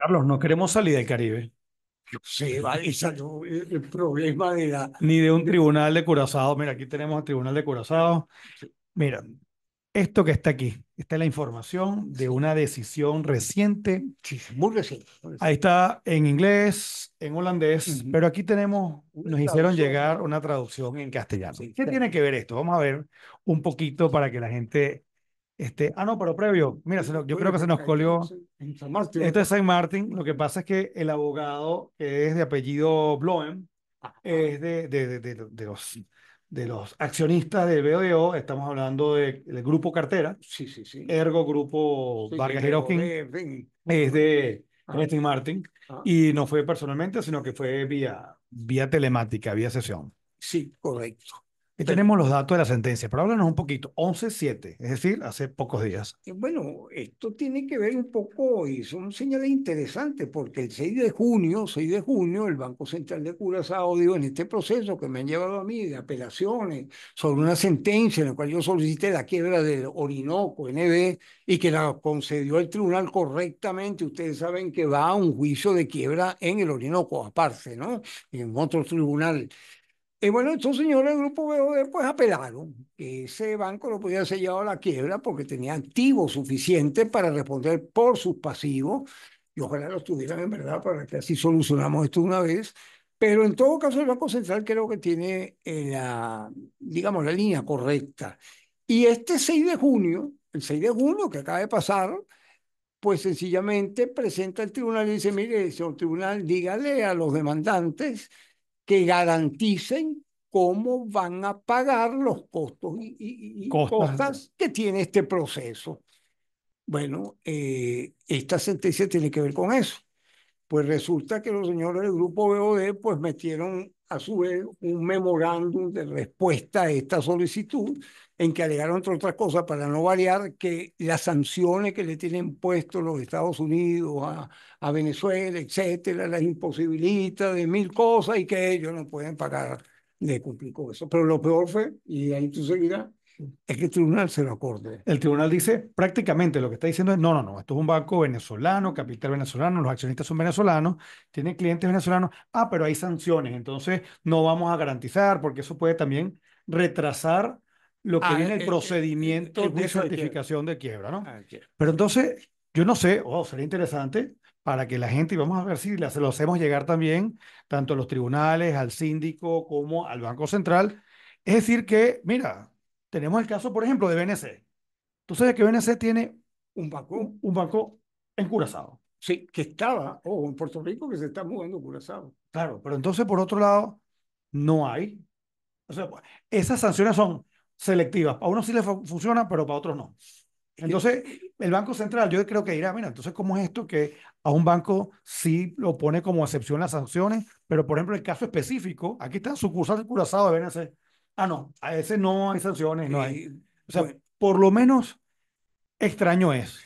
Carlos, no queremos salir del Caribe. Eh, el problema de la... Ni de un tribunal de Curazao. Mira, aquí tenemos el tribunal de Curazao. Mira, esto que está aquí, esta es la información de una decisión reciente. muy reciente. Ahí está en inglés, en holandés, pero aquí tenemos, nos hicieron llegar una traducción en castellano. ¿Qué tiene que ver esto? Vamos a ver un poquito para que la gente este, ah, no, pero previo, mira, yo creo que se nos colió En San Martín. Esto es San Martín. Lo que pasa es que el abogado, que es de apellido Bloem, es de, de, de, de, los, de los accionistas del BODO, Estamos hablando del grupo Cartera. Sí, sí, sí. Ergo Grupo Vargas Heroquín. Eh, es de San Martin, Y no fue personalmente, sino que fue vía, vía telemática, vía sesión. Sí, correcto. Y tenemos los datos de la sentencia, pero háblanos un poquito, 11-7, es decir, hace pocos días. Eh, bueno, esto tiene que ver un poco, y son señales interesante porque el 6 de junio, 6 de junio, el Banco Central de Curazao dijo, en este proceso que me han llevado a mí de apelaciones sobre una sentencia en la cual yo solicité la quiebra del Orinoco, NB, y que la concedió el tribunal correctamente, ustedes saben que va a un juicio de quiebra en el Orinoco, aparte, ¿no? En otro tribunal. Y bueno, estos señores del grupo BOD pues apelaron. que Ese banco lo podía ser llevado a la quiebra porque tenía activos suficientes para responder por sus pasivos. Y ojalá lo tuvieran en verdad para que así solucionamos esto una vez. Pero en todo caso, el Banco Central creo que tiene eh, la, digamos, la línea correcta. Y este 6 de junio, el 6 de junio que acaba de pasar, pues sencillamente presenta el tribunal y dice, mire, señor tribunal, dígale a los demandantes que garanticen cómo van a pagar los costos y, costas que tiene este proceso. Bueno, eh, esta sentencia tiene que ver con eso. Pues resulta que los señores del grupo BOD pues metieron a su vez un memorándum de respuesta a esta solicitud en que alegaron, entre otras cosas, para no variar, que las sanciones que le tienen puesto los Estados Unidos a, Venezuela, etcétera, las imposibilita de mil cosas y que ellos no pueden pagar de cumplir eso. Pero lo peor fue, y ahí tú seguirás, es que el tribunal se lo acorde. El tribunal dice prácticamente lo que está diciendo es, no, no, no, esto es un banco venezolano, capital venezolano, los accionistas son venezolanos, tienen clientes venezolanos, ah, pero hay sanciones, entonces no vamos a garantizar porque eso puede también retrasar lo que ah, viene el, eh, eh, procedimiento eh, de certificación de quiebra, ¿no? Ah, pero entonces, yo no sé, o oh, sería interesante para que la gente, y vamos a ver si lo hacemos llegar también, tanto a los tribunales, al síndico, como al Banco Central, es decir que, mira, tenemos el caso, por ejemplo, de BNC. Entonces, sabes que BNC tiene un banco, un, banco en Curazao. Sí, que estaba, o en Puerto Rico, que se está moviendo a Curazao. Claro, pero entonces, por otro lado, no hay. O sea, esas sanciones son selectivas. A unos sí les funciona, pero para otros no. Entonces, el Banco Central, yo creo que dirá, mira, entonces, ¿cómo es esto que a un banco sí lo pone como excepción las sanciones? Pero, por ejemplo, el caso específico, aquí está sucursal de Curazao de BNC. Ah, no, a ese no hay sanciones. No hay. Eh, o sea, pues por lo menos extraño es.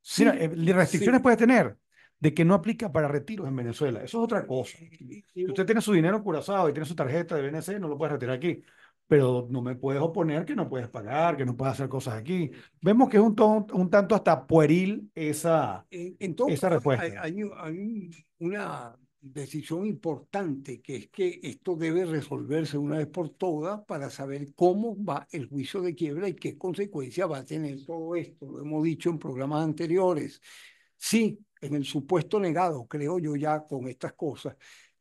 Sí, eh, restricciones puede tener de que no aplica para retiros en Venezuela. Eso es otra cosa. Eh, usted tiene su dinero curazado y tiene su tarjeta de BNC, no lo puede retirar aquí. Pero no me puedes oponer que no puedes pagar, que no puedes hacer cosas aquí. Vemos que es un, un tanto hasta pueril esa, esa respuesta. hay una decisión importante, que es que esto debe resolverse una vez por todas para saber cómo va el juicio de quiebra y qué consecuencia va a tener todo esto. Lo hemos dicho en programas anteriores. Sí, en el supuesto negado, creo yo ya con estas cosas,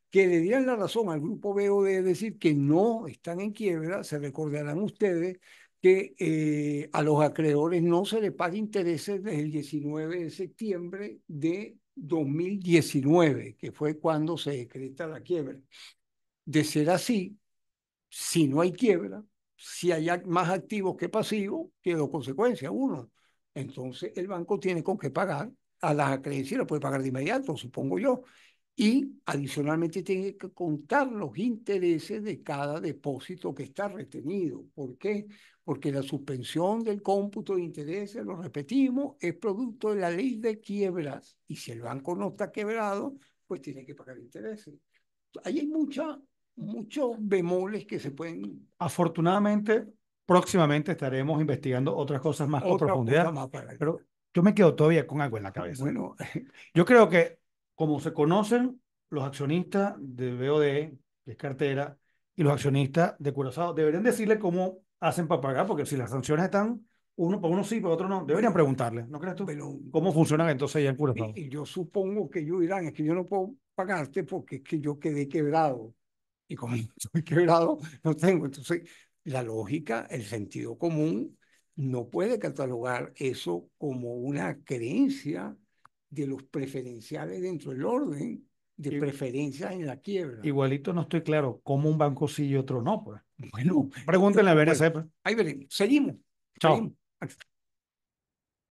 que le dieran la razón al grupo BOD, de decir, que no están en quiebra, se recordarán ustedes que eh, a los acreedores no se les paga intereses desde el 19 de septiembre de 2019, que fue cuando se decreta la quiebra. De ser así, si no hay quiebra, si hay más activos que pasivos, tiene dos consecuencias. Uno, entonces el banco tiene con qué pagar a las creencias, lo puede pagar de inmediato, supongo yo y adicionalmente tiene que contar los intereses de cada depósito que está retenido. ¿Por qué? Porque la suspensión del cómputo de intereses, lo repetimos, es producto de la ley de quiebras y si el banco no está quebrado, pues tiene que pagar intereses. Ahí hay mucha, muchos bemoles que se pueden... Afortunadamente, próximamente estaremos investigando otras cosas más con profundidad. pero yo me quedo todavía con algo en la cabeza. Bueno, yo creo que como se conocen los accionistas de BOD, de cartera, y los accionistas de Curazao. Deberían decirle cómo hacen para pagar, porque si las sanciones están, uno por uno sí, pero otro no, deberían preguntarle, ¿no crees tú? Pero, ¿Cómo funcionan entonces ya en Curazao? Y, yo supongo que ellos dirán, es que yo no puedo pagarte porque es que yo quedé quebrado. Y como estoy quebrado, no tengo. Entonces, la lógica, el sentido común, no puede catalogar eso como una creencia de los preferenciales dentro del orden de preferencias en la quiebra. Igualito no estoy claro cómo un banco sí y otro no. Pues. Bueno, pregúntenle a ver ahí Seguimos. Chao.